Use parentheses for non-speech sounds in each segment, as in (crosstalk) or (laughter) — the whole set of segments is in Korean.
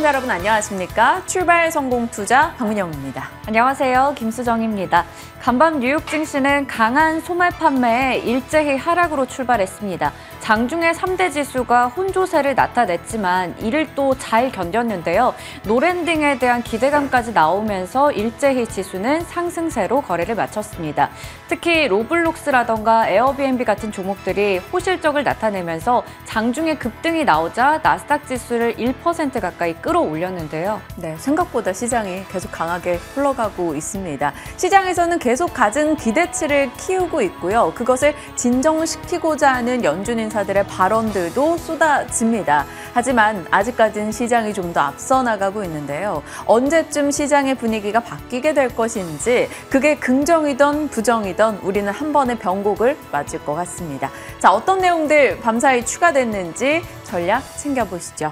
시청자 여러분 안녕하십니까? 출발 성공 투자 박문영입니다. 안녕하세요. 김수정입니다. 간밤 뉴욕 증시는 강한 소매 판매에 일제히 하락으로 출발했습니다. 장중에 3대 지수가 혼조세를 나타냈지만 이를 또 잘 견뎠는데요. 노랜딩에 대한 기대감까지 나오면서 일제히 지수는 상승세로 거래를 마쳤습니다. 특히 로블록스라던가 에어비앤비 같은 종목들이 호실적을 나타내면서 장중에 급등이 나오자 나스닥 지수를 1% 가까이 끌어올렸는데요. 네, 생각보다 시장이 계속 강하게 흘러가고 있습니다. 시장에서는 계속 계속 가진 기대치를 키우고 있고요. 그것을 진정시키고자 하는 연준 인사들의 발언들도 쏟아집니다. 하지만 아직까지는 시장이 좀 더 앞서 나가고 있는데요. 언제쯤 시장의 분위기가 바뀌게 될 것인지 그게 긍정이던 부정이던 우리는 한 번의 변곡을 맞을 것 같습니다. 자, 어떤 내용들 밤사이 추가됐는지 전략 챙겨보시죠.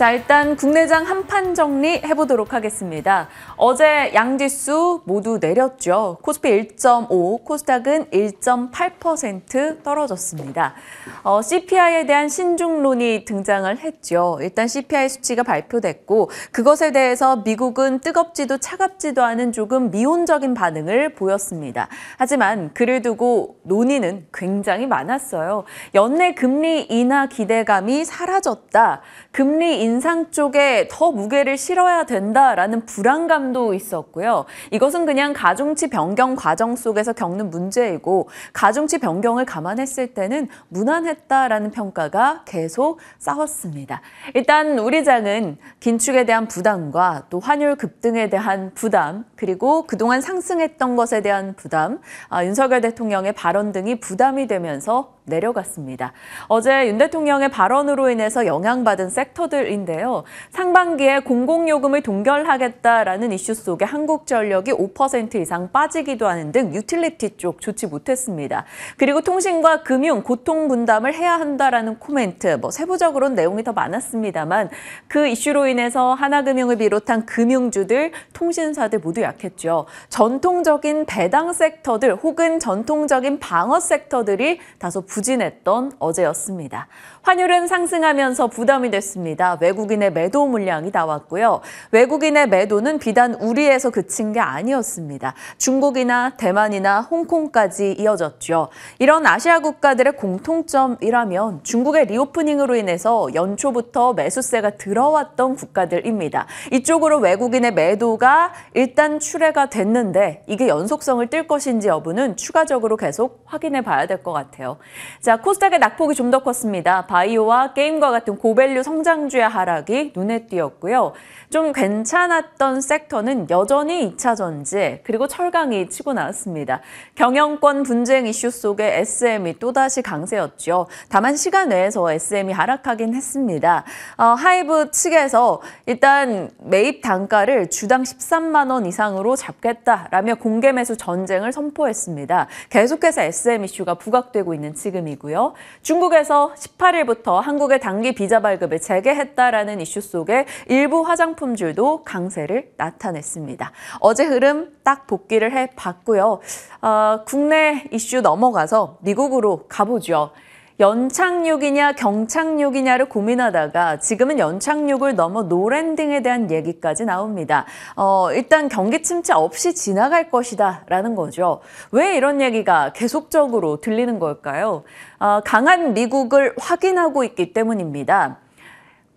자, 일단 국내장 한 판 정리 해보도록 하겠습니다. 어제 양지수 모두 내렸죠. 코스피 1.5, 코스닥은 1.8% 떨어졌습니다. 어, CPI에 대한 신중론이 등장을 했죠. 일단 CPI 수치가 발표됐고 그것에 대해서 미국은 뜨겁지도 차갑지도 않은 조금 미온적인 반응을 보였습니다. 하지만 그를 두고 논의는 굉장히 많았어요. 연내 금리 인하 기대감이 사라졌다. 금리 인 인상 쪽에 더 무게를 실어야 된다라는 불안감도 있었고요. 이것은 그냥 가중치 변경 과정 속에서 겪는 문제이고 가중치 변경을 감안했을 때는 무난했다라는 평가가 계속 싸웠습니다. 일단 우리 장은 긴축에 대한 부담과 또 환율 급등에 대한 부담 그리고 그동안 상승했던 것에 대한 부담, 아, 윤석열 대통령의 발언 등이 부담이 되면서 내려갔습니다. 어제 윤 대통령의 발언으로 인해서 영향받은 섹터들인데요. 상반기에 공공요금을 동결하겠다라는 이슈 속에 한국전력이 5% 이상 빠지기도 하는 등 유틸리티 쪽 좋지 못했습니다. 그리고 통신과 금융, 고통 분담을 해야 한다라는 코멘트, 뭐 세부적으로는 내용이 더 많았습니다만 그 이슈로 인해서 하나금융을 비롯한 금융주들, 통신사들 모두 약했죠. 전통적인 배당 섹터들 혹은 전통적인 방어 섹터들이 다소 부진했던 어제였습니다. 환율은 상승하면서 부담이 됐습니다. 외국인의 매도 물량이 나왔고요. 외국인의 매도는 비단 우리에서 그친 게 아니었습니다. 중국이나 대만이나 홍콩까지 이어졌죠. 이런 아시아 국가들의 공통점이라면 중국의 리오프닝으로 인해서 연초부터 매수세가 들어왔던 국가들입니다. 이쪽으로 외국인의 매도가 일단 출애가 됐는데 이게 연속성을 띨 것인지 여부는 추가적으로 계속 확인해 봐야 될 것 같아요. 자, 코스닥의 낙폭이 좀 더 컸습니다. 바이오와 게임과 같은 고밸류 성장주의 하락이 눈에 띄었고요. 좀 괜찮았던 섹터는 여전히 2차전지 그리고 철강이 치고 나왔습니다. 경영권 분쟁 이슈 속에 SM이 또다시 강세였죠. 다만 시간 외에서 SM이 하락하긴 했습니다. 어, 하이브 측에서 일단 매입 단가를 주당 13만 원 이상 대상으로 잡겠다라며 공개 매수 전쟁을 선포했습니다. 계속해서 SM 이슈가 부각되고 있는 지금이고요. 중국에서 18일부터 한국의 단기 비자 발급을 재개했다라는 이슈 속에 일부 화장품줄도 강세를 나타냈습니다. 어제 흐름 딱 복귀를 해봤고요. 어, 국내 이슈 넘어가서 미국으로 가보죠. 연착륙이냐 경착륙이냐를 고민하다가 지금은 연착륙을 넘어 노랜딩에 대한 얘기까지 나옵니다. 어, 일단 경기 침체 없이 지나갈 것이다 라는 거죠. 왜 이런 얘기가 계속적으로 들리는 걸까요? 어, 강한 미국을 확인하고 있기 때문입니다.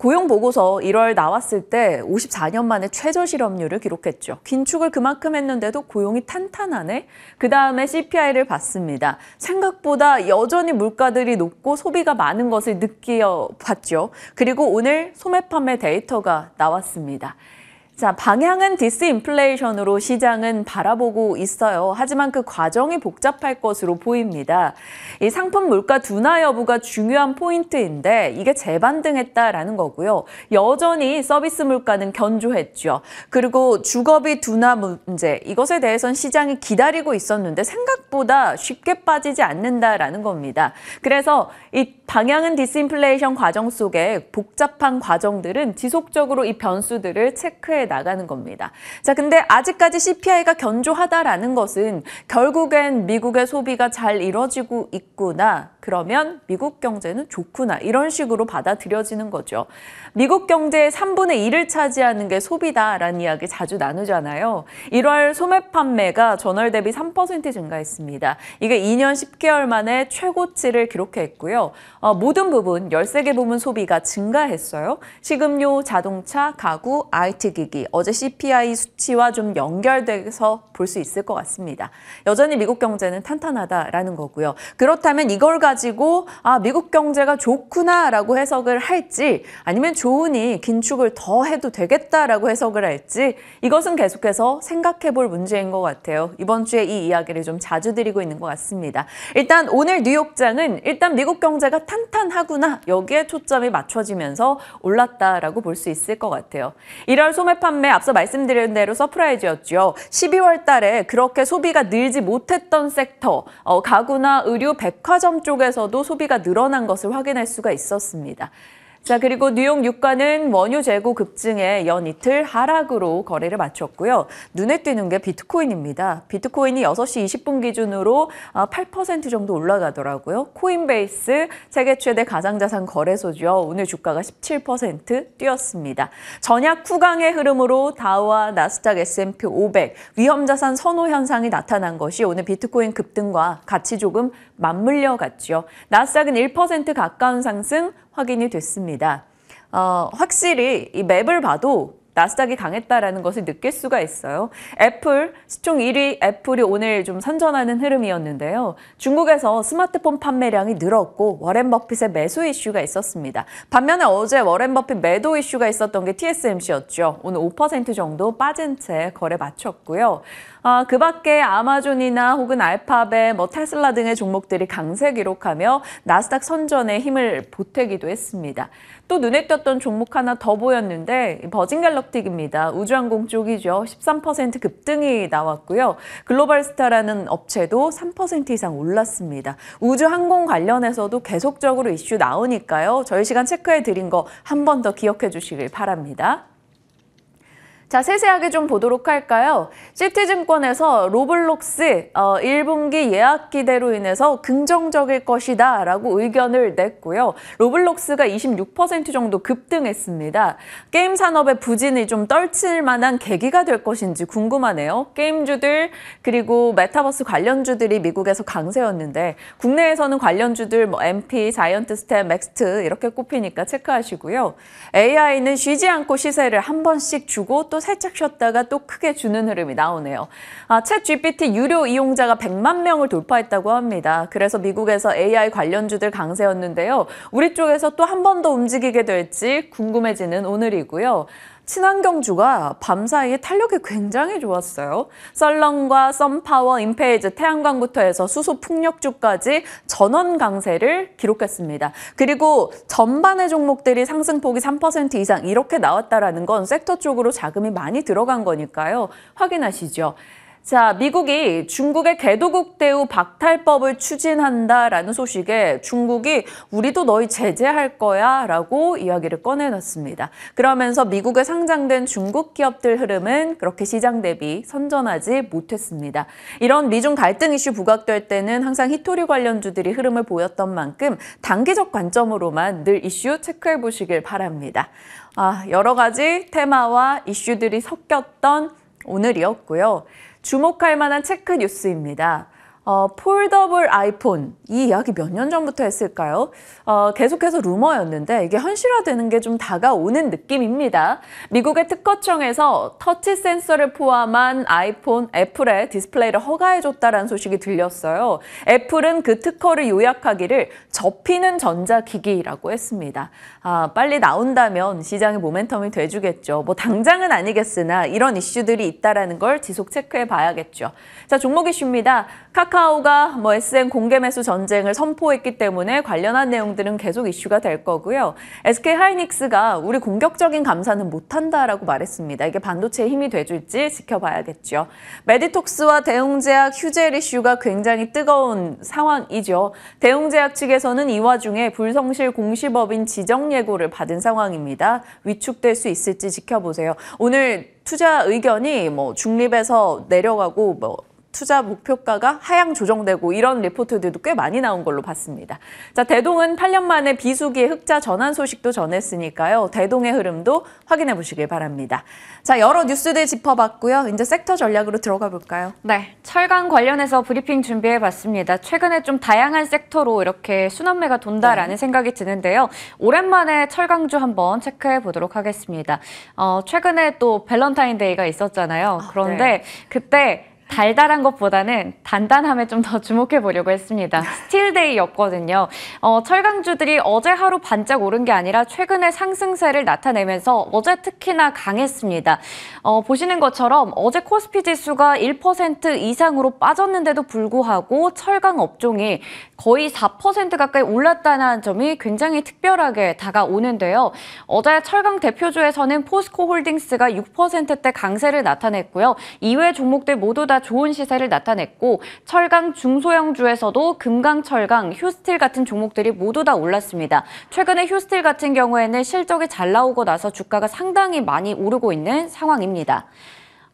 고용 보고서 1월 나왔을 때 54년 만에 최저 실업률을 기록했죠. 긴축을 그만큼 했는데도 고용이 탄탄하네. 그 다음에 CPI를 봤습니다. 생각보다 여전히 물가들이 높고 소비가 많은 것을 느껴 봤죠. 그리고 오늘 소매 판매 데이터가 나왔습니다. 자, 방향은 디스인플레이션으로 시장은 바라보고 있어요. 하지만 그 과정이 복잡할 것으로 보입니다. 이 상품 물가 둔화 여부가 중요한 포인트인데 이게 재반등했다라는 거고요. 여전히 서비스 물가는 견조했죠. 그리고 주거비 둔화 문제 이것에 대해선 시장이 기다리고 있었는데 생각보다 쉽게 빠지지 않는다라는 겁니다. 그래서 이 방향은 디스인플레이션 과정 속에 복잡한 과정들은 지속적으로 이 변수들을 체크해 나가는 겁니다. 자, 근데 아직까지 CPI가 견조하다라는 것은 결국엔 미국의 소비가 잘이루어지고 있구나. 그러면 미국 경제는 좋구나 이런 식으로 받아들여지는 거죠. 미국 경제의 3분의 1을 차지하는 게 소비다라는 이야기 자주 나누잖아요. 1월 소매 판매가 전월 대비 3% 증가했습니다. 이게 2년 10개월 만에 최고치를 기록했고요. 어, 모든 부분 13개 부문 소비가 증가했어요. 식음료, 자동차, 가구, IT 기기 어제 CPI 수치와 좀 연결돼서 볼 수 있을 것 같습니다. 여전히 미국 경제는 탄탄하다라는 거고요. 그렇다면 이걸 가 가지고 아 미국 경제가 좋구나라고 해석을 할지 아니면 좋으니 긴축을 더 해도 되겠다라고 해석을 할지 이것은 계속해서 생각해 볼 문제인 것 같아요. 이번 주에 이 이야기를 좀 자주 드리고 있는 것 같습니다. 일단 오늘 뉴욕장은 일단 미국 경제가 탄탄하구나 여기에 초점이 맞춰지면서 올랐다라고 볼 수 있을 것 같아요. 1월 소매 판매 앞서 말씀드린 대로 서프라이즈였죠. 12월 달에 그렇게 소비가 늘지 못했던 섹터 어, 가구나 의류 백화점 쪽에 중국에서도 소비가 늘어난 것을 확인할 수가 있었습니다. 자, 그리고 뉴욕 유가는 원유 재고 급증에 연 이틀 하락으로 거래를 마쳤고요. 눈에 띄는 게 비트코인입니다. 비트코인이 6시 20분 기준으로 8% 아, 정도 올라가더라고요. 코인베이스 세계 최대 가상자산 거래소죠. 오늘 주가가 17% 뛰었습니다. 전약 후강의 흐름으로 다우와 나스닥 S&P 500 위험자산 선호 현상이 나타난 것이 오늘 비트코인 급등과 같이 조금 맞물려 갔죠. 나스닥은 1% 가까운 상승, 확인이 됐습니다. 어, 확실히 이 맵을 봐도 나스닥이 강했다라는 것을 느낄 수가 있어요. 애플, 시총 1위 애플이 오늘 좀 선전하는 흐름이었는데요. 중국에서 스마트폰 판매량이 늘었고 워렌 버핏의 매수 이슈가 있었습니다. 반면에 어제 워렌 버핏 매도 이슈가 있었던 게 TSMC였죠. 오늘 5% 정도 빠진 채 거래 마쳤고요. 아, 그 밖에 아마존이나 혹은 알파벳, 뭐 테슬라 등의 종목들이 강세 기록하며 나스닥 선전에 힘을 보태기도 했습니다. 또 눈에 띄었던 종목 하나 더 보였는데 버진 갤럭 띄기입니다. 우주항공 쪽이죠. 13% 급등이 나왔고요. 글로벌스타라는 업체도 3% 이상 올랐습니다. 우주항공 관련해서도 계속적으로 이슈 나오니까요. 저희 시간 체크해 드린 거 한 번 더 기억해 주시길 바랍니다. 자, 세세하게 좀 보도록 할까요? 시티증권에서 로블록스 어, 1분기 예약 기대로 인해서 긍정적일 것이다 라고 의견을 냈고요. 로블록스가 26% 정도 급등했습니다. 게임 산업의 부진이 좀 떨칠 만한 계기가 될 것인지 궁금하네요. 게임주들 그리고 메타버스 관련주들이 미국에서 강세였는데 국내에서는 관련주들 뭐 MP, 자이언트 스텝, 맥스트 이렇게 꼽히니까 체크하시고요. AI는 쉬지 않고 시세를 한 번씩 주고 또 살짝 쉬었다가 또 크게 주는 흐름이 나오네요. 아, 챗 GPT 유료 이용자가 100만 명을 돌파했다고 합니다. 그래서 미국에서 AI 관련주들 강세였는데요. 우리 쪽에서 또 한 번 더 움직이게 될지 궁금해지는 오늘이고요. 친환경주가 밤사이에 탄력이 굉장히 좋았어요. 썰렁과 썬파워, 임페이즈, 태양광부터 해서 수소 풍력주까지 전원 강세를 기록했습니다. 그리고 전반의 종목들이 상승폭이 3% 이상 이렇게 나왔다라는 건 섹터 쪽으로 자금이 많이 들어간 거니까요. 확인하시죠. 자, 미국이 중국의 개도국 대우 박탈법을 추진한다라는 소식에 중국이 우리도 너희 제재할 거야 라고 이야기를 꺼내놨습니다. 그러면서 미국에 상장된 중국 기업들 흐름은 그렇게 시장 대비 선전하지 못했습니다. 이런 미중 갈등 이슈 부각될 때는 항상 히토리 관련주들이 흐름을 보였던 만큼 단기적 관점으로만 늘 이슈 체크해 보시길 바랍니다. 아, 여러 가지 테마와 이슈들이 섞였던 오늘이었고요. 주목할 만한 체크 뉴스입니다. 어, 폴더블 아이폰 이 이야기 몇 년 전부터 했을까요? 어, 계속해서 루머였는데 이게 현실화되는 게 좀 다가오는 느낌입니다. 미국의 특허청에서 터치 센서를 포함한 아이폰 애플의 디스플레이를 허가해줬다라는 소식이 들렸어요. 애플은 그 특허를 요약하기를 접히는 전자기기라고 했습니다. 아, 빨리 나온다면 시장의 모멘텀이 돼주겠죠. 뭐 당장은 아니겠으나 이런 이슈들이 있다라는 걸 지속 체크해 봐야겠죠. 자 종목 이슈입니다. 카카 카카오가 뭐 SN 공개 매수 전쟁을 선포했기 때문에 관련한 내용들은 계속 이슈가 될 거고요. SK 하이닉스가 우리 공격적인 감사는 못한다라고 말했습니다. 이게 반도체의 힘이 돼줄지 지켜봐야겠죠. 메디톡스와 대웅제약 휴젤 이슈가 굉장히 뜨거운 상황이죠. 대웅제약 측에서는 이 와중에 불성실 공시법인 지정 예고를 받은 상황입니다. 위축될 수 있을지 지켜보세요. 오늘 투자 의견이 뭐 중립에서 내려가고 뭐 투자 목표가가 하향 조정되고 이런 리포트들도 꽤 많이 나온 걸로 봤습니다. 자, 대동은 8년 만에 비수기의 흑자 전환 소식도 전했으니까요. 대동의 흐름도 확인해 보시길 바랍니다. 자, 여러 뉴스들 짚어봤고요. 이제 섹터 전략으로 들어가 볼까요? 네, 철강 관련해서 브리핑 준비해 봤습니다. 최근에 좀 다양한 섹터로 이렇게 순환매가 돈다라는 네. 생각이 드는데요. 오랜만에 철강주 한번 체크해 보도록 하겠습니다. 어, 최근에 또 밸런타인데이가 있었잖아요. 아, 그런데 아, 네. 그때 달달한 것보다는 단단함에 좀 더 주목해 보려고 했습니다. 스틸데이였거든요. 어, 철강주들이 어제 하루 반짝 오른 게 아니라 최근에 상승세를 나타내면서 어제 특히나 강했습니다. 어, 보시는 것처럼 어제 코스피 지수가 1% 이상으로 빠졌는데도 불구하고 철강 업종이 거의 4% 가까이 올랐다는 점이 굉장히 특별하게 다가오는데요. 어제 철강 대표주에서는 포스코 홀딩스가 6%대 강세를 나타냈고요. 이외 종목들 모두 다 좋은 시세를 나타냈고 철강 중소형주에서도 금강, 철강, 휴스틸 같은 종목들이 모두 다 올랐습니다. 최근에 휴스틸 같은 경우에는 실적이 잘 나오고 나서 주가가 상당히 많이 오르고 있는 상황입니다.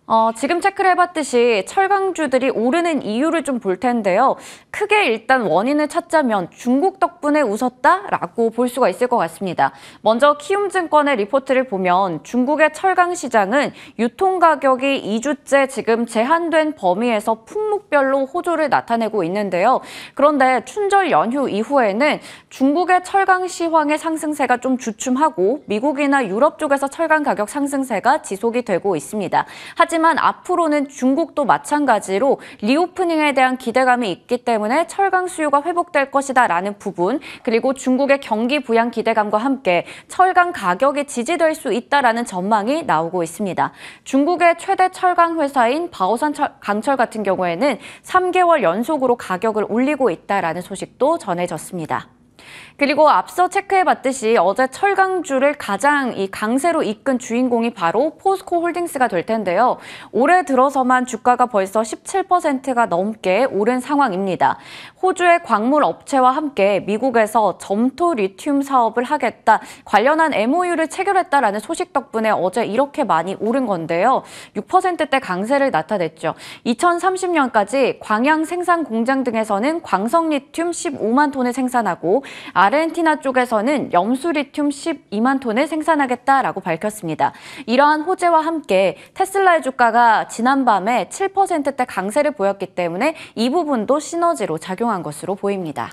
어, 지금 체크를 해봤듯이 철강주들이 오르는 이유를 좀 볼 텐데요. 크게 일단 원인을 찾자면 중국 덕분에 웃었다라고 볼 수가 있을 것 같습니다. 먼저 키움증권의 리포트를 보면 중국의 철강 시장은 유통 가격이 2주째 지금 제한된 범위에서 품목별로 호조를 나타내고 있는데요. 그런데 춘절 연휴 이후에는 중국의 철강 시황의 상승세가 좀 주춤하고 미국이나 유럽 쪽에서 철강 가격 상승세가 지속이 되고 있습니다. 하지만 하지만 앞으로는 중국도 마찬가지로 리오프닝에 대한 기대감이 있기 때문에 철강 수요가 회복될 것이다 라는 부분 그리고 중국의 경기 부양 기대감과 함께 철강 가격이 지지될 수 있다라는 전망이 나오고 있습니다. 중국의 최대 철강 회사인 바오산 철, 강철 같은 경우에는 3개월 연속으로 가격을 올리고 있다라는 소식도 전해졌습니다. 그리고 앞서 체크해봤듯이 어제 철강주를 가장 이 강세로 이끈 주인공이 바로 포스코 홀딩스가 될 텐데요. 올해 들어서만 주가가 벌써 17%가 넘게 오른 상황입니다. 호주의 광물 업체와 함께 미국에서 점토 리튬 사업을 하겠다 관련한 MOU를 체결했다라는 소식 덕분에 어제 이렇게 많이 오른 건데요. 6%대 강세를 나타냈죠. 2030년까지 광양 생산 공장 등에서는 광석 리튬 15만 톤을 생산하고 아르헨티나 쪽에서는 염수리튬 12만 톤을 생산하겠다라고 밝혔습니다. 이러한 호재와 함께 테슬라의 주가가 지난밤에 7%대 강세를 보였기 때문에 이 부분도 시너지로 작용한 것으로 보입니다.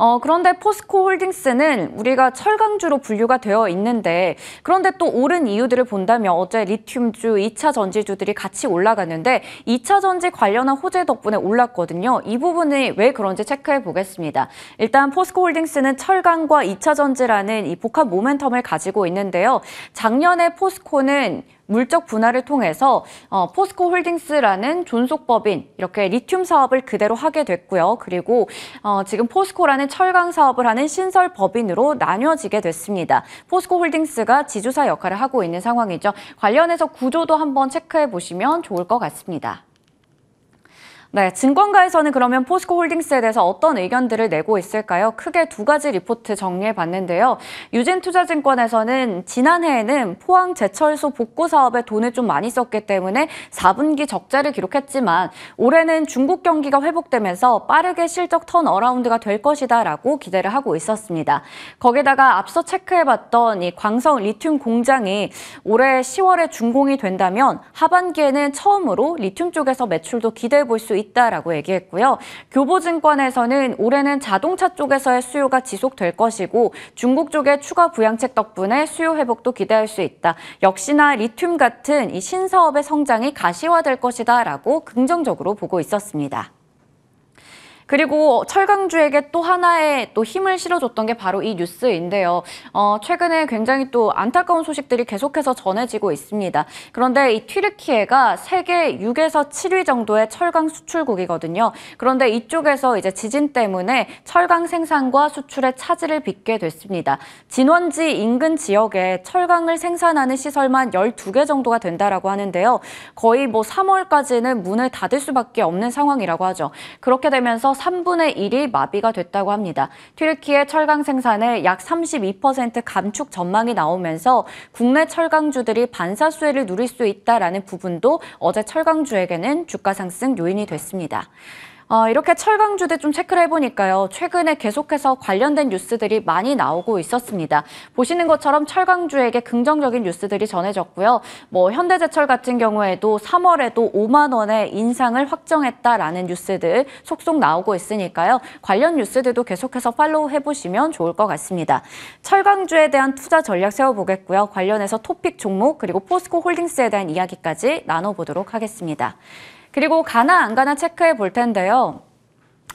어, 그런데 포스코 홀딩스는 우리가 철강주로 분류가 되어 있는데 그런데 또 오른 이유들을 본다면 어제 리튬주, 2차 전지주들이 같이 올라갔는데 2차 전지 관련한 호재 덕분에 올랐거든요. 이 부분이 왜 그런지 체크해 보겠습니다. 일단 포스코 홀딩스는 철강과 2차 전지라는 이 복합 모멘텀을 가지고 있는데요. 작년에 포스코는 물적 분할을 통해서 어, 포스코 홀딩스라는 존속법인 이렇게 리튬 사업을 그대로 하게 됐고요. 그리고 어, 지금 포스코라는 철강 사업을 하는 신설 법인으로 나뉘어지게 됐습니다. 포스코 홀딩스가 지주사 역할을 하고 있는 상황이죠. 관련해서 구조도 한번 체크해 보시면 좋을 것 같습니다. 네, 증권가에서는 그러면 포스코 홀딩스에 대해서 어떤 의견들을 내고 있을까요? 크게 두 가지 리포트 정리해 봤는데요. 유진투자증권에서는 지난해에는 포항 제철소 복구 사업에 돈을 좀 많이 썼기 때문에 4분기 적자를 기록했지만 올해는 중국 경기가 회복되면서 빠르게 실적 턴어라운드가 될 것이다라고 기대를 하고 있었습니다. 거기다가 앞서 체크해 봤던 이 광성 리튬 공장이 올해 10월에 준공이 된다면 하반기에는 처음으로 리튬 쪽에서 매출도 기대해 볼수있 있다라고 얘기했고요. 교보증권에서는 올해는 자동차 쪽에서의 수요가 지속될 것이고 중국 쪽의 추가 부양책 덕분에 수요 회복도 기대할 수 있다. 역시나 리튬 같은 이 신사업의 성장이 가시화될 것이다라고 긍정적으로 보고 있었습니다. 그리고 철강주에게 또 하나의 또 힘을 실어줬던 게 바로 이 뉴스인데요. 어, 최근에 굉장히 또 안타까운 소식들이 계속해서 전해지고 있습니다. 그런데 이 튀르키예가 세계 6에서 7위 정도의 철강 수출국이거든요. 그런데 이쪽에서 이제 지진 때문에 철강 생산과 수출에 차질을 빚게 됐습니다. 진원지 인근 지역에 철강을 생산하는 시설만 12개 정도가 된다라고 하는데요. 거의 뭐 3월까지는 문을 닫을 수밖에 없는 상황이라고 하죠. 그렇게 되면서 3분의 1이 마비가 됐다고 합니다. 튀르키의 철강 생산에 약 32% 감축 전망이 나오면서 국내 철강주들이 반사 수혜를 누릴 수 있다라는 부분도 어제 철강주에게는 주가 상승 요인이 됐습니다. 어, 이렇게 철강주들 좀 체크를 해보니까요. 최근에 계속해서 관련된 뉴스들이 많이 나오고 있었습니다. 보시는 것처럼 철강주에게 긍정적인 뉴스들이 전해졌고요. 뭐 현대제철 같은 경우에도 3월에도 5만 원의 인상을 확정했다라는 뉴스들 속속 나오고 있으니까요. 관련 뉴스들도 계속해서 팔로우 해보시면 좋을 것 같습니다. 철강주에 대한 투자 전략 세워보겠고요. 관련해서 토픽 종목 그리고 포스코 홀딩스에 대한 이야기까지 나눠보도록 하겠습니다. 그리고 가나 안 가나 체크해 볼 텐데요.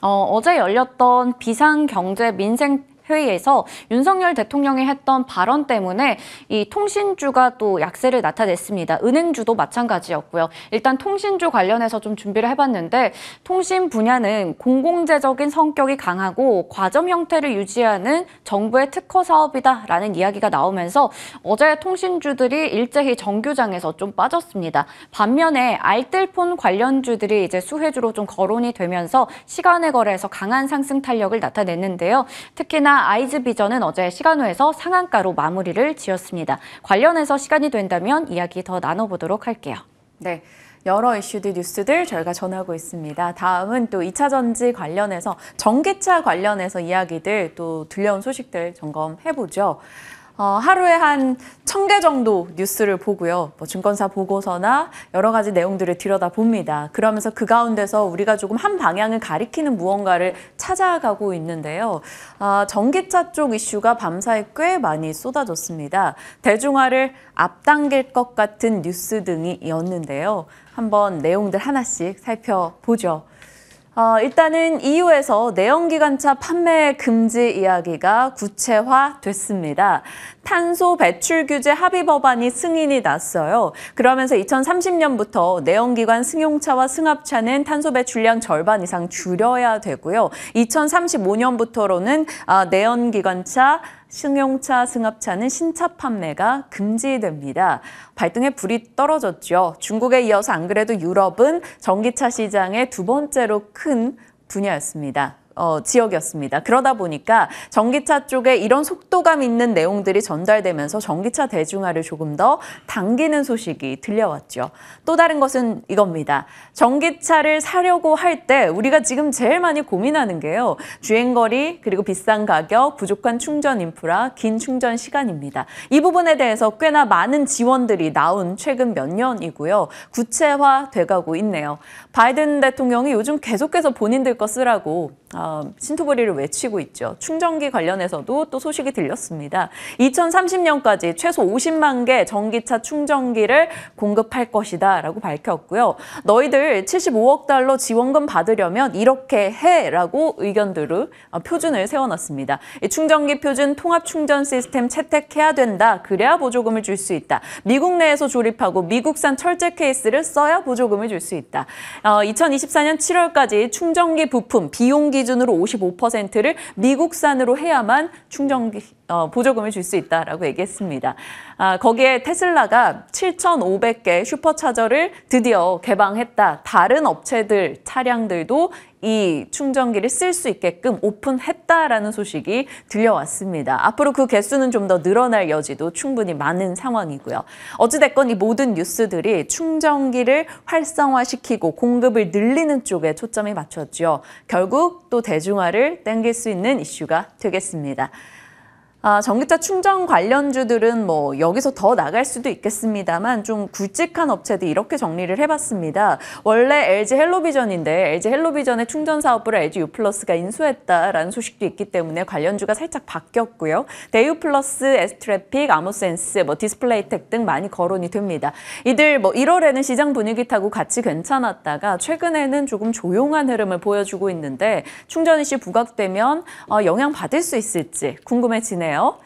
어, 어제 열렸던 비상경제 민생 회의에서 윤석열 대통령이 했던 발언 때문에 이 통신주가 또 약세를 나타냈습니다. 은행주도 마찬가지였고요. 일단 통신주 관련해서 좀 준비를 해봤는데 통신 분야는 공공재적인 성격이 강하고 과점 형태를 유지하는 정부의 특허 사업이다라는 이야기가 나오면서 어제 통신주들이 일제히 정규장에서 좀 빠졌습니다. 반면에 알뜰폰 관련주들이 이제 수혜주로 좀 거론이 되면서 시간의 거래에서 강한 상승 탄력을 나타냈는데요. 특히나 아이즈 비전은 어제 시간호에서 상한가로 마무리를 지었습니다. 관련해서 시간이 된다면 이야기 더 나눠보도록 할게요. 네. 여러 이슈들 뉴스들 저희가 전하고 있습니다. 다음은 또 2차 전지 관련해서 전기차 관련해서 이야기들 또 들려온 소식들 점검해 보죠. 어, 하루에 한 천 개 정도 뉴스를 보고요. 뭐 증권사 보고서나 여러 가지 내용들을 들여다봅니다. 그러면서 그 가운데서 우리가 조금 한 방향을 가리키는 무언가를 찾아가고 있는데요. 아, 전기차 쪽 이슈가 밤사이 꽤 많이 쏟아졌습니다. 대중화를 앞당길 것 같은 뉴스 등이었는데요. 한번 내용들 하나씩 살펴보죠. 어, 일단은 EU에서 내연기관차 판매 금지 이야기가 구체화됐습니다. 탄소 배출 규제 합의 법안이 승인이 났어요. 그러면서 2030년부터 내연기관 승용차와 승합차는 탄소 배출량 절반 이상 줄여야 되고요. 2035년부터로는 아, 내연기관차 승용차, 승합차는 신차 판매가 금지됩니다. 발등에 불이 떨어졌죠. 중국에 이어서 안 그래도 유럽은 전기차 시장의 두 번째로 큰 분야였습니다. 어, 지역이었습니다. 그러다 보니까 전기차 쪽에 이런 속도감 있는 내용들이 전달되면서 전기차 대중화를 조금 더 당기는 소식이 들려왔죠. 또 다른 것은 이겁니다. 전기차를 사려고 할 때 우리가 지금 제일 많이 고민하는 게요. 주행거리, 그리고 비싼 가격, 부족한 충전 인프라, 긴 충전 시간입니다. 이 부분에 대해서 꽤나 많은 지원들이 나온 최근 몇 년이고요. 구체화돼가고 있네요. 바이든 대통령이 요즘 계속해서 본인들 거 쓰라고 아, 어, 신토부리를 외치고 있죠. 충전기 관련해서도 또 소식이 들렸습니다. 2030년까지 최소 50만 개 전기차 충전기를 공급할 것이다 라고 밝혔고요. 너희들 75억 달러 지원금 받으려면 이렇게 해라고 의견들을 어, 표준을 세워놨습니다. 충전기 표준 통합 충전 시스템 채택해야 된다. 그래야 보조금을 줄 수 있다. 미국 내에서 조립하고 미국산 철제 케이스를 써야 보조금을 줄 수 있다. 어, 2024년 7월까지 충전기 부품 비용 기준 기준으로 55%를 미국산으로 해야만 충전기 어, 보조금을 줄 수 있다라고 얘기했습니다. 아, 거기에 테슬라가 7,500개 슈퍼차저를 드디어 개방했다. 다른 업체들 차량들도 이 충전기를 쓸 수 있게끔 오픈했다라는 소식이 들려왔습니다. 앞으로 그 개수는 좀 더 늘어날 여지도 충분히 많은 상황이고요. 어찌됐건 이 모든 뉴스들이 충전기를 활성화시키고 공급을 늘리는 쪽에 초점이 맞췄죠. 결국 또 대중화를 땡길 수 있는 이슈가 되겠습니다. 아, 전기차 충전 관련주들은 뭐 여기서 더 나갈 수도 있겠습니다만 좀 굵직한 업체들 이렇게 정리를 해봤습니다. 원래 LG 헬로비전인데 LG 헬로비전의 충전 사업을 부 LG 유플러스가 인수했다라는 소식도 있기 때문에 관련주가 살짝 바뀌었고요. 데유플러스 에스트래픽, 아모센스, 뭐 디스플레이텍 등 많이 거론이 됩니다. 이들 뭐 1월에는 시장 분위기 타고 같이 괜찮았다가 최근에는 조금 조용한 흐름을 보여주고 있는데 충전 이슈 부각되면 어, 영향 받을 수 있을지 궁금해지네요. 있네요.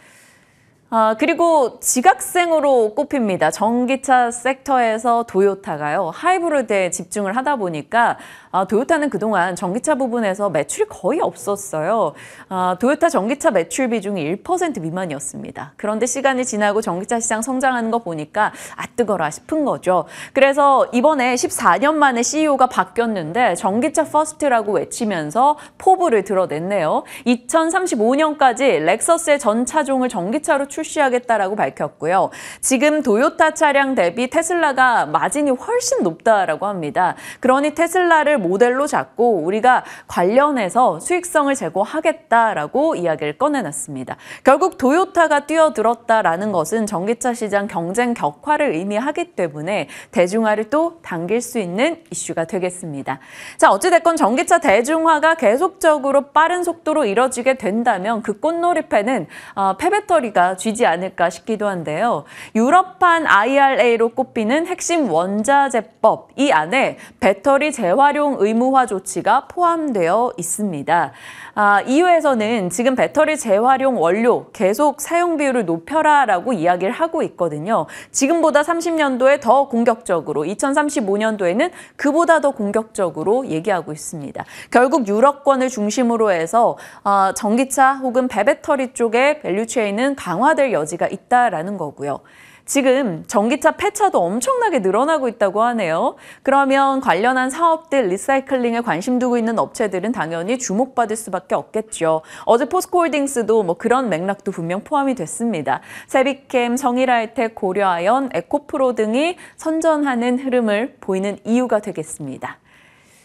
아, 그리고 지각생으로 꼽힙니다. 전기차 섹터에서 도요타가요. 하이브리드에 집중을 하다 보니까 아, 도요타는 그동안 전기차 부분에서 매출이 거의 없었어요. 아, 도요타 전기차 매출 비중이 1% 미만이었습니다. 그런데 시간이 지나고 전기차 시장 성장하는 거 보니까 아 뜨거라 싶은 거죠. 그래서 이번에 14년 만에 CEO가 바뀌었는데 전기차 퍼스트라고 외치면서 포부를 드러냈네요. 2035년까지 렉서스의 전 차종을 전기차로 출시하겠다라고 밝혔고요. 지금 도요타 차량 대비 테슬라가 마진이 훨씬 높다라고 합니다. 그러니 테슬라를 모델로 잡고 우리가 관련해서 수익성을 제고하겠다라고 이야기를 꺼내놨습니다. 결국 도요타가 뛰어들었다라는 것은 전기차 시장 경쟁 격화를 의미하기 때문에 대중화를 또 당길 수 있는 이슈가 되겠습니다. 자 어찌됐건 전기차 대중화가 계속적으로 빠른 속도로 이뤄지게 된다면 그 꽃놀이패는 어, 폐배터리가 쥐지 않을까 싶기도 한데요. 유럽판 IRA로 꼽히는 핵심 원자재법 이 안에 배터리 재활용 사용 의무화 조치가 포함되어 있습니다. 아, EU에서는 지금 배터리 재활용 원료 계속 사용 비율을 높여라라고 이야기를 하고 있거든요. 지금보다 30년도에 더 공격적으로 2035년도에는 그보다 더 공격적으로 얘기하고 있습니다. 결국 유럽권을 중심으로 해서 아, 전기차 혹은 배배터리 쪽의 밸류체인은 강화될 여지가 있다라는 거고요. 지금 전기차 폐차도 엄청나게 늘어나고 있다고 하네요. 그러면 관련한 사업들 리사이클링에 관심 두고 있는 업체들은 당연히 주목받을 수밖에 없겠죠. 어제 포스코홀딩스도 뭐 그런 맥락도 분명 포함이 됐습니다. 세비캠, 성일아이텍, 고려아연, 에코프로 등이 선전하는 흐름을 보이는 이유가 되겠습니다.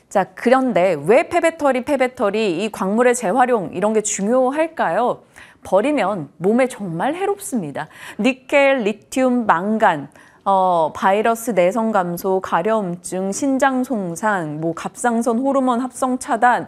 자, 그런데 왜 폐배터리, 폐배터리, 이 광물의 재활용 이런 게 중요할까요? 버리면 몸에 정말 해롭습니다. 니켈, 리튬, 망간, 어, 바이러스 내성 감소, 가려움증, 신장 손상, 뭐 갑상선 호르몬 합성 차단,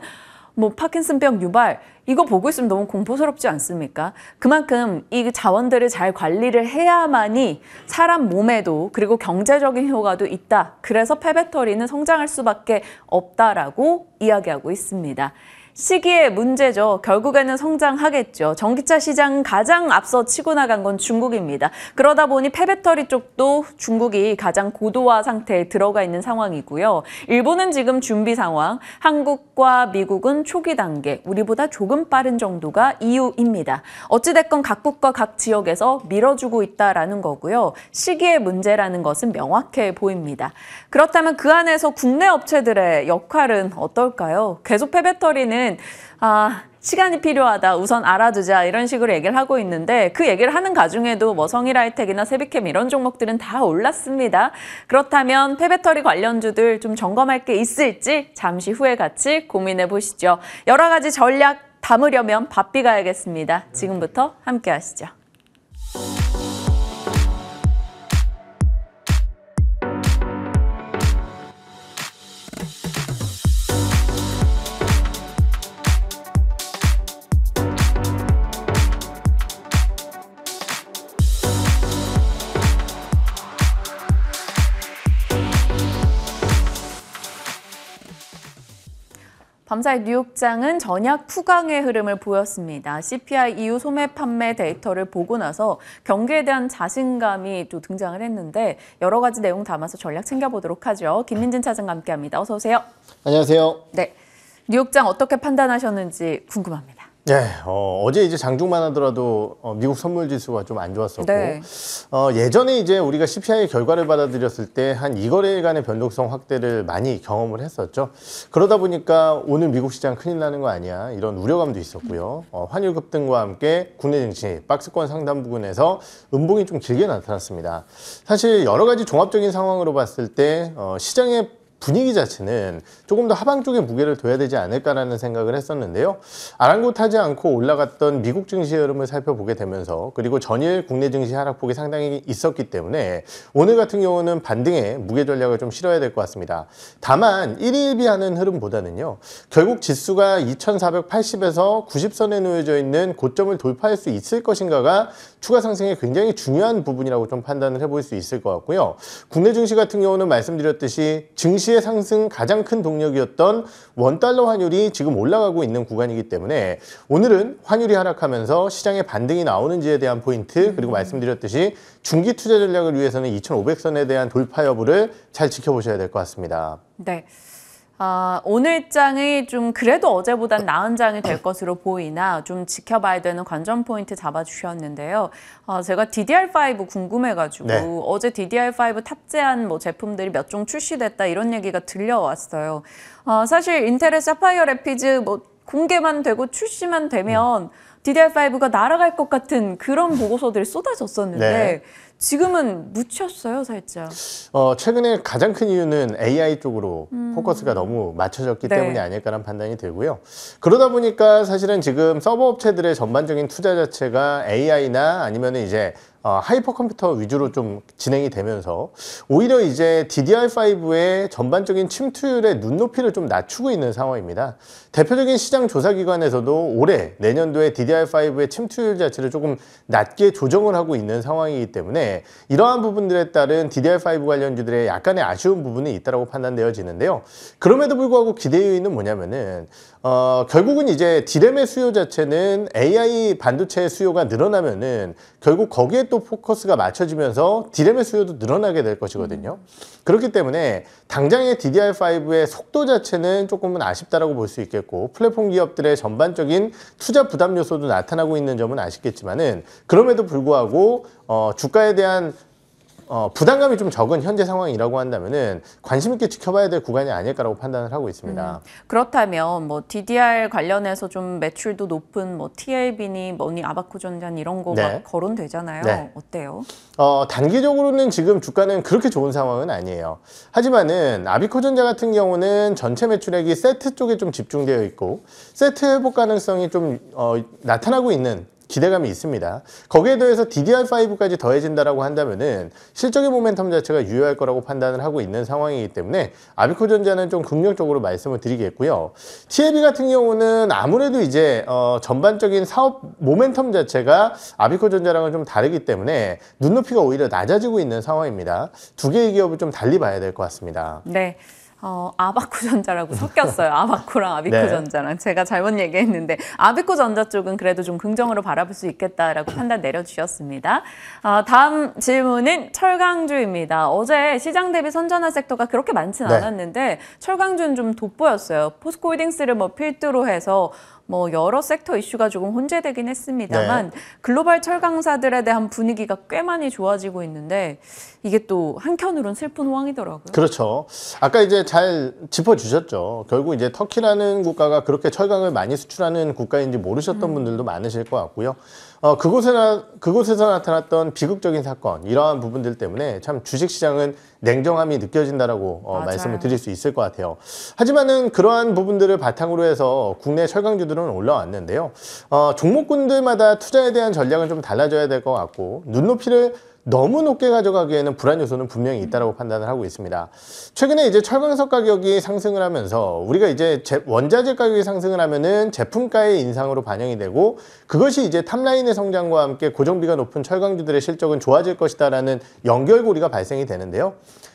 뭐 파킨슨병 유발 이거 보고 있으면 너무 공포스럽지 않습니까? 그만큼 이 자원들을 잘 관리를 해야만이 사람 몸에도 그리고 경제적인 효과도 있다. 그래서 폐배터리는 성장할 수밖에 없다라고 이야기하고 있습니다. 시기의 문제죠. 결국에는 성장하겠죠. 전기차 시장 가장 앞서 치고 나간 건 중국입니다. 그러다 보니 폐배터리 쪽도 중국이 가장 고도화 상태에 들어가 있는 상황이고요. 일본은 지금 준비 상황, 한국과 미국은 초기 단계, 우리보다 조금 빠른 정도가 이유입니다 어찌됐건 각국과 각 지역에서 밀어주고 있다라는 거고요. 시기의 문제라는 것은 명확해 보입니다. 그렇다면 그 안에서 국내 업체들의 역할은 어떨까요? 계속 폐배터리는 때는 아, 시간이 필요하다, 우선 알아두자 이런 식으로 얘기를 하고 있는데 그 얘기를 하는 가중에도 뭐 성일하이텍이나 세비캠 이런 종목들은 다 올랐습니다. 그렇다면 폐배터리 관련주들 좀 점검할 게 있을지 잠시 후에 같이 고민해 보시죠. 여러 가지 전략 담으려면 바삐 가야겠습니다. 지금부터 함께 하시죠. 감사의 뉴욕장은 전약 투강의 흐름을 보였습니다. CPI 이후 소매 판매 데이터를 보고 나서 경기에 대한 자신감이 또 등장을 했는데 여러 가지 내용 담아서 전략 챙겨보도록 하죠. 김민진 차장과 함께합니다. 어서 오세요. 안녕하세요. 네, 뉴욕장 어떻게 판단하셨는지 궁금합니다. 네, 어, 어제 이제 장중만 하더라도 어, 미국 선물 지수가 좀 안 좋았었고 네. 어, 예전에 이제 우리가 CPI 결과를 받아들였을 때 한 이거래일간의 변동성 확대를 많이 경험을 했었죠. 그러다 보니까 오늘 미국 시장 큰일 나는 거 아니야 이런 우려감도 있었고요. 어, 환율 급등과 함께 국내 증시 박스권 상단 부근에서 음봉이 좀 길게 나타났습니다. 사실 여러 가지 종합적인 상황으로 봤을 때 어, 시장의 분위기 자체는 조금 더 하방 쪽에 무게를 둬야 되지 않을까라는 생각을 했었는데요. 아랑곳하지 않고 올라갔던 미국 증시 의 흐름을 살펴보게 되면서 그리고 전일 국내 증시 하락폭이 상당히 있었기 때문에 오늘 같은 경우는 반등에 무게 전략을 좀 실어야 될 것 같습니다. 다만 1일 비하는 흐름보다는요. 결국 지수가 2480에서 90선에 놓여져 있는 고점을 돌파할 수 있을 것인가가 추가 상승에 굉장히 중요한 부분이라고 좀 판단을 해볼 수 있을 것 같고요. 국내 증시 같은 경우는 말씀드렸듯이 증시 증시의 상승 가장 큰 동력이었던 원달러 환율이 지금 올라가고 있는 구간이기 때문에 오늘은 환율이 하락하면서 시장에 반등이 나오는지에 대한 포인트 그리고 음. 말씀드렸듯이 중기 투자 전략을 위해서는 2,500선에 대한 돌파 여부를 잘 지켜보셔야 될 것 같습니다. 네. 아, 오늘 장이 좀 그래도 어제보단 나은 장이 될 것으로 보이나 좀 지켜봐야 되는 관전 포인트 잡아주셨는데요. 아, 제가 DDR5 궁금해가지고 네. 어제 DDR5 탑재한 뭐 제품들이 몇 종 출시됐다 이런 얘기가 들려왔어요. 아, 사실 인텔의 사파이어 레피즈 뭐 공개만 되고 출시만 되면 음. DDR5가 날아갈 것 같은 그런 보고서들이 쏟아졌었는데 네. 지금은 묻혔어요, 살짝. 어, 최근에 가장 큰 이유는 AI 쪽으로 음. 포커스가 너무 맞춰졌기 네. 때문이 아닐까라는 판단이 들고요. 그러다 보니까 사실은 지금 서버 업체들의 전반적인 투자 자체가 AI나 아니면은 이제 어, 하이퍼 컴퓨터 위주로 좀 진행이 되면서 오히려 이제 DDR5의 전반적인 침투율의 눈높이를 좀 낮추고 있는 상황입니다. 대표적인 시장 조사 기관에서도 올해 내년도에 DDR5의 침투율 자체를 조금 낮게 조정을 하고 있는 상황이기 때문에 이러한 부분들에 따른 DDR5 관련주들의 약간의 아쉬운 부분이 있다고 판단되어지는데요. 그럼에도 불구하고 기대의 유는 뭐냐면은 어, 결국은 이제 디램의 수요 자체는 AI 반도체의 수요가 늘어나면은 결국 거기에 또 포커스가 맞춰지면서 디램의 수요도 늘어나게 될 것이거든요. 그렇기 때문에 당장의 DDR5의 속도 자체는 조금은 아쉽다라고 볼 수 있겠고 플랫폼 기업들의 전반적인 투자 부담 요소도 나타나고 있는 점은 아쉽겠지만은 그럼에도 불구하고 어, 주가에 대한 어, 부담감이 좀 적은 현재 상황이라고 한다면은 관심 있게 지켜봐야 될 구간이 아닐까라고 판단을 하고 있습니다. 음, 그렇다면 뭐 DDR 관련해서 좀 매출도 높은 뭐 TLB니 뭐니 아바코전잔 이런 거 네. 거론되잖아요. 네. 어때요? 어, 단기적으로는 지금 주가는 그렇게 좋은 상황은 아니에요. 하지만은 아비코전자 같은 경우는 전체 매출액이 세트 쪽에 좀 집중되어 있고 세트 회복 가능성이 좀 어, 나타나고 있는 기대감이 있습니다. 거기에 더해서 DDR5까지 더해진다라고 한다면은 실적의 모멘텀 자체가 유효할 거라고 판단을 하고 있는 상황이기 때문에 아비코전자는 좀 긍정적으로 말씀을 드리겠고요. TAB 같은 경우는 아무래도 이제 어 전반적인 사업 모멘텀 자체가 아비코전자랑은 좀 다르기 때문에 눈높이가 오히려 낮아지고 있는 상황입니다. 두 개의 기업을 좀 달리 봐야 될 것 같습니다. 네. 어, 아바코전자라고 섞였어요. 아바코랑 네. 아비코전자랑 제가 잘못 얘기했는데 아비코전자 쪽은 그래도 좀 긍정으로 바라볼 수 있겠다라고 판단 내려주셨습니다. 어, 다음 질문은 철강주입니다. 어제 시장 대비 선전한 섹터가 그렇게 많진 네. 않았는데 철강주는 좀 돋보였어요. 포스코홀딩스를 뭐 필두로 해서 뭐 여러 섹터 이슈가 조금 혼재되긴 했습니다만 네. 글로벌 철강사들에 대한 분위기가 꽤 많이 좋아지고 있는데 이게 또 한켠으론 슬픈 호황이더라고요. 그렇죠. 아까 이제 잘 짚어주셨죠. 결국 이제 터키라는 국가가 그렇게 철강을 많이 수출하는 국가인지 모르셨던 음. 분들도 많으실 것 같고요. 어, 그곳에 나, 그곳에서 나타났던 비극적인 사건 이러한 부분들 때문에 참 주식시장은 냉정함이 느껴진다라고 어, 말씀을 드릴 수 있을 것 같아요. 하지만은 그러한 부분들을 바탕으로 해서 국내 철강주들은 올라왔는데요. 어, 종목군들마다 투자에 대한 전략은 좀 달라져야 될 것 같고 눈높이를 너무 높게 가져가기에는 불안 요소는 분명히 있다고 판단을 하고 있습니다. 최근에 이제 철광석 가격이 상승을 하면서 우리가 이제 원자재 가격이 상승을 하면은 제품가의 인상으로 반영이 되고 그것이 이제 탑라인의 성장과 함께 고정비가 높은 철강주들의 실적은 좋아질 것이다라는 연결고리가 발생이 되는데요.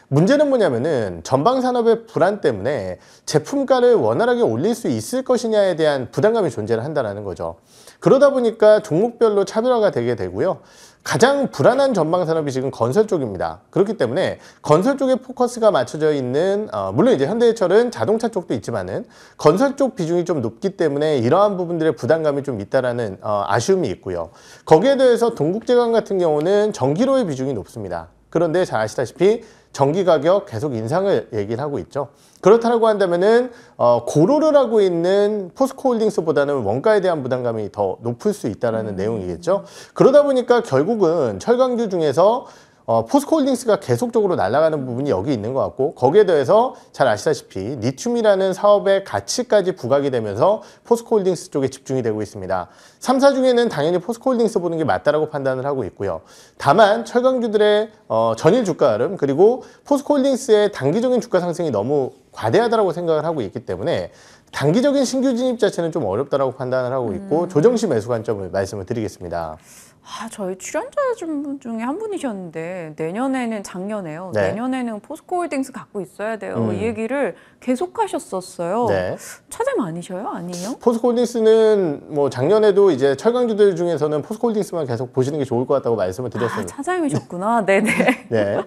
문제는 뭐냐면은 전방 산업의 불안 때문에 제품가를 원활하게 올릴 수 있을 것이냐에 대한 부담감이 존재를 한다는 거죠. 그러다 보니까 종목별로 차별화가 되게 되고요. 가장 불안한 전방 산업이 지금 건설 쪽입니다. 그렇기 때문에 건설 쪽에 포커스가 맞춰져 있는 어, 물론 이제 현대철은 자동차 쪽도 있지만은 건설 쪽 비중이 좀 높기 때문에 이러한 부분들의 부담감이 좀 있다라는 어, 아쉬움이 있고요. 거기에 대해서 동국제강 같은 경우는 전기로의 비중이 높습니다. 그런데 잘 아시다시피 전기 가격 계속 인상을 얘기를 하고 있죠. 그렇다고 한다면은 어, 고로르하고 있는 포스코홀딩스보다는 원가에 대한 부담감이 더 높을 수 있다라는 음. 내용이겠죠. 그러다 보니까 결국은 철강주 중에서 어, 포스코홀딩스가 계속적으로 날아가는 부분이 여기 있는 것 같고 거기에 더해서 잘 아시다시피 리튬이라는 사업의 가치까지 부각이 되면서 포스코홀딩스 쪽에 집중이 되고 있습니다. 3사 중에는 당연히 포스코홀딩스 보는 게 맞다라고 판단을 하고 있고요. 다만 철강주들의 어, 전일 주가 흐름 그리고 포스코홀딩스의 단기적인 주가 상승이 너무 과대하다고 생각을 하고 있기 때문에 단기적인 신규 진입 자체는 좀어렵다고 판단을 하고 있고 음. 조정시 매수 관점을 말씀을 드리겠습니다. 아, 저희 출연자 중에 한 분이셨는데 내년에는 작년에요. 네. 내년에는 포스코홀딩스 갖고 있어야 돼요. 음. 이 얘기를 계속 하셨었어요. 네. 차잼 아니셔요? 아니에요? 포스코홀딩스는 뭐 작년에도 이제 철강주들 중에서는 포스코홀딩스만 계속 보시는 게 좋을 것 같다고 말씀을 드렸습니 아, 차잼이셨구나. 네네. (laughs) 네.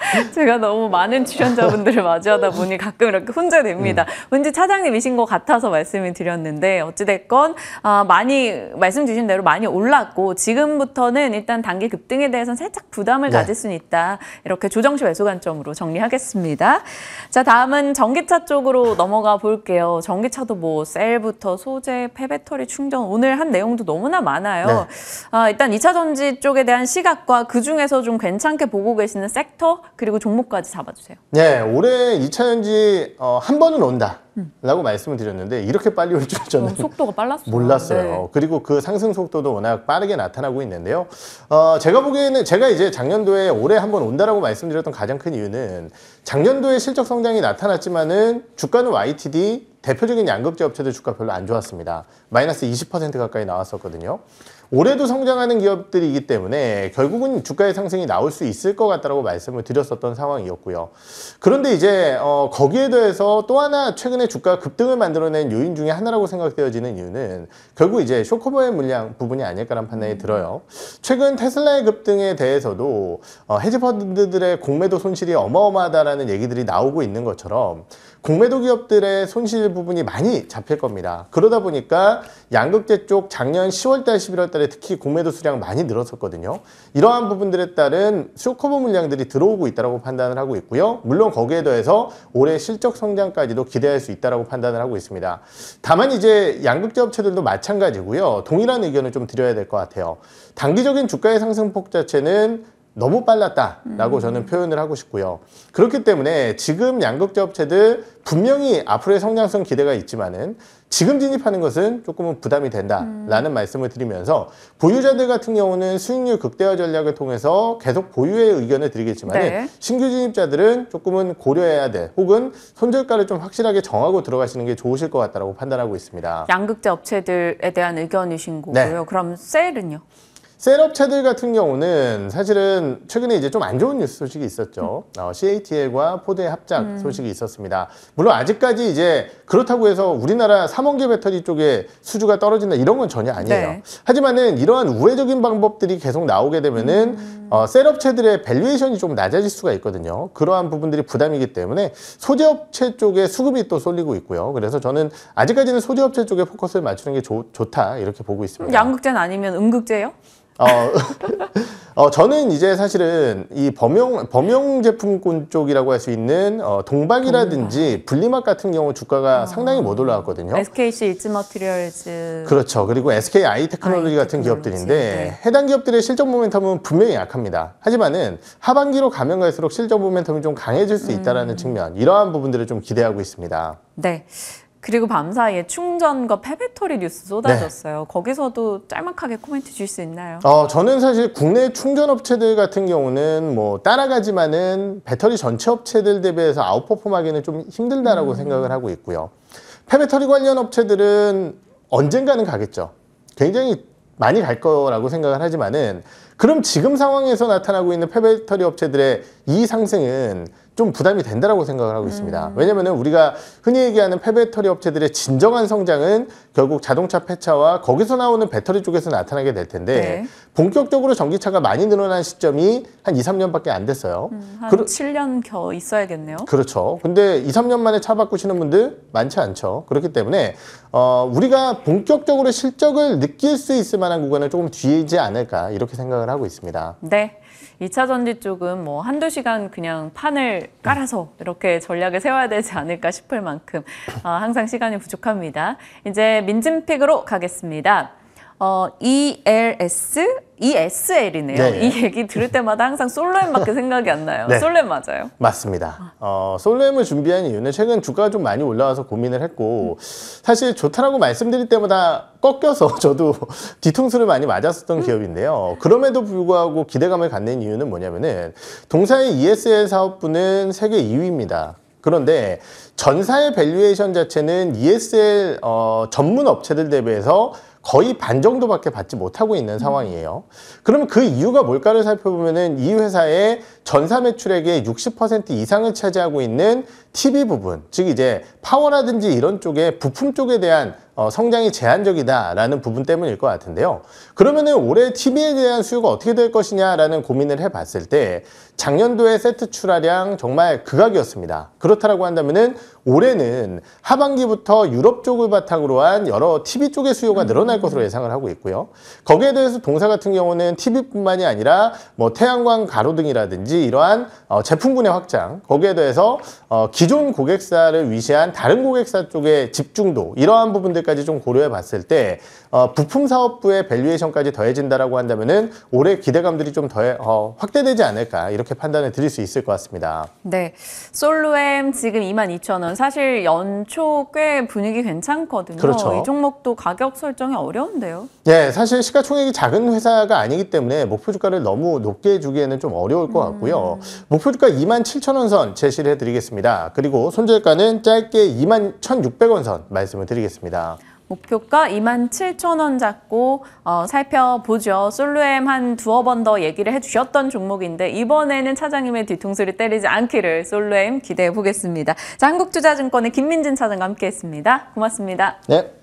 (laughs) 제가 너무 많은 출연자분들을 마주하다 보니 가끔 이렇게 혼자됩니다. 음. 왠지 차장님이신 것 같아서 말씀을 드렸는데 어찌됐건 아, 많이 말씀 주신 대로 많이 올랐고 지금부터는 일단 단기 급등에 대해서는 살짝 부담을 네. 가질 수는 있다. 이렇게 조정시 외소 관점으로 정리하겠습니다. 자 다음은 전기차 쪽으로 넘어가 볼게요. 전기차도 뭐 셀부터 소재, 폐배터리 충전 오늘 한 내용도 너무나 많아요. 네. 아, 일단 이차 전지 쪽에 대한 시각과 그 중에서 좀 괜찮게 보고 계시는 섹터 그리고 종목까지 잡아주세요. 네, 올해 2차 전지 어, 한 번은 온다. 라고 말씀을 드렸는데 이렇게 빨리 올 줄 저는 어, 속도가 빨랐어요. 몰랐어요. 네. 그리고 그 상승 속도도 워낙 빠르게 나타나고 있는데요. 어, 제가 보기에는 제가 이제 작년도에 올해 한번 온다라고 말씀드렸던 가장 큰 이유는 작년도에 실적 성장이 나타났지만은 주가는 YTD 대표적인 양극재 업체들 주가 별로 안 좋았습니다. 마이너스 20% 가까이 나왔었거든요. 올해도 성장하는 기업들이기 때문에 결국은 주가의 상승이 나올 수 있을 것같다고 말씀을 드렸었던 상황이었고요. 그런데 이제 어, 거기에 대해서 또 하나 최근에 주가 급등을 만들어낸 요인 중에 하나라고 생각되어지는 이유는 결국 이제 쇼커버의 물량 부분이 아닐까라는 판단이 들어요. 최근 테슬라의 급등에 대해서도 어, 헤지펀드들의 공매도 손실이 어마어마하다라는 얘기들이 나오고 있는 것처럼 공매도 기업들의 손실 부분이 많이 잡힐 겁니다. 그러다 보니까 양극재 쪽 작년 10월달 11월달에 특히 공매도 수량 많이 늘었었거든요. 이러한 부분들에 따른 쇼커버 물량들이 들어오고 있다고 판단을 하고 있고요. 물론 거기에 더해서 올해 실적 성장까지도 기대할 수 있다고 판단을 하고 있습니다. 다만 이제 양극재 업체들도 마찬가지고요. 동일한 의견을 좀 드려야 될 것 같아요. 단기적인 주가의 상승폭 자체는 너무 빨랐다라고 음. 저는 표현을 하고 싶고요. 그렇기 때문에 지금 양극재 업체들 분명히 앞으로의 성장성 기대가 있지만은 지금 진입하는 것은 조금은 부담이 된다라는 음. 말씀을 드리면서 보유자들 같은 경우는 수익률 극대화 전략을 통해서 계속 보유의 의견을 드리겠지만 네. 신규 진입자들은 조금은 고려해야 돼 혹은 손절가를 좀 확실하게 정하고 들어가시는 게 좋으실 것 같다고 판단하고 있습니다. 양극재 업체들에 대한 의견이신 거고요. 네. 그럼 셀은요? 셀업체들 같은 경우는 사실은 최근에 이제 좀 안 좋은 뉴스 소식이 있었죠. 어, CATL과 포드의 합작 음. 소식이 있었습니다. 물론 아직까지 이제 그렇다고 해서 우리나라 삼원계 배터리 쪽에 수주가 떨어진다 이런 건 전혀 아니에요. 네. 하지만은 이러한 우회적인 방법들이 계속 나오게 되면은 음. 어, 셀업체들의 밸류에이션이 좀 낮아질 수가 있거든요. 그러한 부분들이 부담이기 때문에 소재업체 쪽에 수급이 또 쏠리고 있고요. 그래서 저는 아직까지는 소재업체 쪽에 포커스를 맞추는 게 좋, 좋다 이렇게 보고 있습니다. 양극재는 아니면 음극재요? 어, (laughs) 어, 저는 이제 사실은 이 범용, 범용 제품군 쪽이라고 할 수 있는 어, 동박이라든지 분리막 같은 경우 주가가 아. 상당히 못 올라왔거든요. SKC 일지 머티리얼즈 그렇죠. 그리고 SK 아이 테크놀로지 아 같은 테크놀로지. 기업들인데 네. 해당 기업들의 실적 모멘텀은 분명히 약합니다. 하지만은 하반기로 가면 갈수록 실적 모멘텀이 좀 강해질 수 음. 있다라는 측면 이러한 부분들을 좀 기대하고 있습니다. 네. 그리고 밤사이에 충전과 패배터리 뉴스 쏟아졌어요. 네. 거기서도 짤막하게 코멘트 주실 수 있나요? 어, 저는 사실 국내 충전 업체들 같은 경우는 뭐 따라가지만은 배터리 전체 업체들 대비해서 아웃퍼폼하기는 좀 힘들다라고 음. 생각을 하고 있고요. 패배터리 관련 업체들은 언젠가는 가겠죠. 굉장히 많이 갈 거라고 생각을 하지만은 그럼 지금 상황에서 나타나고 있는 패배터리 업체들의 이 상승은 좀 부담이 된다고 생각을 하고 있습니다. 음. 왜냐면 우리가 흔히 얘기하는 폐배터리 업체들의 진정한 성장은 결국 자동차 폐차와 거기서 나오는 배터리 쪽에서 나타나게 될 텐데 네. 본격적으로 전기차가 많이 늘어난 시점이 한 2, 3년밖에 안 됐어요. 음, 한 그러... 7년 겨 있어야겠네요. 그렇죠. 근데 2, 3년 만에 차 바꾸시는 분들 많지 않죠. 그렇기 때문에 어, 우리가 본격적으로 실적을 느낄 수 있을 만한 구간은 조금 뒤이지 않을까 이렇게 생각을 하고 있습니다. 네. 2차 전지 쪽은 뭐 한두 시간 그냥 판을 깔아서 이렇게 전략을 세워야 되지 않을까 싶을 만큼 어, 항상 시간이 부족합니다. 이제 민진픽으로 가겠습니다. 어, ELS, ESL이네요. 네, 네. 이 얘기 들을 때마다 항상 솔로엠밖에 생각이 안 나요. 네. 솔로엠 맞아요? 맞습니다. 아. 어, 솔로엠을 준비한 이유는 최근 주가가 좀 많이 올라와서 고민을 했고 음. 사실 좋다라고 말씀드릴 때마다 꺾여서 (laughs) 저도 뒤통수를 많이 맞았었던 음. 기업인데요. 그럼에도 불구하고 기대감을 갖는 이유는 뭐냐면은 동사의 ESL 사업부는 세계 2위입니다. 그런데 전사의 밸류에이션 자체는 ESL 어, 전문 업체들 대비해서 거의 반 정도밖에 받지 못하고 있는 음. 상황이에요. 그러면 그 이유가 뭘까를 살펴보면이 회사의 전사 매출액의 60% 이상을 차지하고 있는 TV 부분, 즉 이제 파워라든지 이런 쪽에 부품 쪽에 대한 어, 성장이 제한적이다라는 부분 때문일 것 같은데요. 그러면은 올해 TV에 대한 수요가 어떻게 될 것이냐라는 고민을 해봤을 때작년도에 세트 출하량 정말 극악이었습니다. 그렇다라고 한다면은 올해는 하반기부터 유럽 쪽을 바탕으로 한 여러 TV 쪽의 수요가 늘어날 것으로 예상을 하고 있고요. 거기에 대해서 동사 같은 경우는 TV뿐만이 아니라 뭐 태양광 가로등이라든지 이러한 어, 제품군의 확장, 거기에 대해서 어, 기존 고객사를 위시한 다른 고객사 쪽의 집중도 이러한 부분들까지 좀 고려해 봤을 때 어, 부품 사업부의 밸류에이션까지 더해진다라고 한다면은 올해 기대감들이 좀더 어, 확대되지 않을까 이렇게 판단을 드릴 수 있을 것 같습니다. 네, 솔루엠 지금 22,000원 사실 연초 꽤 분위기 괜찮거든요. 그렇죠. 이 종목도 가격 설정이 어려운데요. 네, 사실 시가총액이 작은 회사가 아니기 때문에 목표 주가를 너무 높게 주기에는 좀 어려울 것 같고요. 음... 목표 주가 27,000원 선 제시를 해드리겠습니다. 그리고 손절가는 짧게 21,600원 선 말씀을 드리겠습니다. 목표가 27,000원 잡고 어, 살펴보죠. 솔루엠 한 두어 번 더 얘기를 해주셨던 종목인데 이번에는 차장님의 뒤통수를 때리지 않기를 솔루엠 기대해 보겠습니다. 자, 한국투자증권의 김민진 차장과 함께했습니다. 고맙습니다. 네,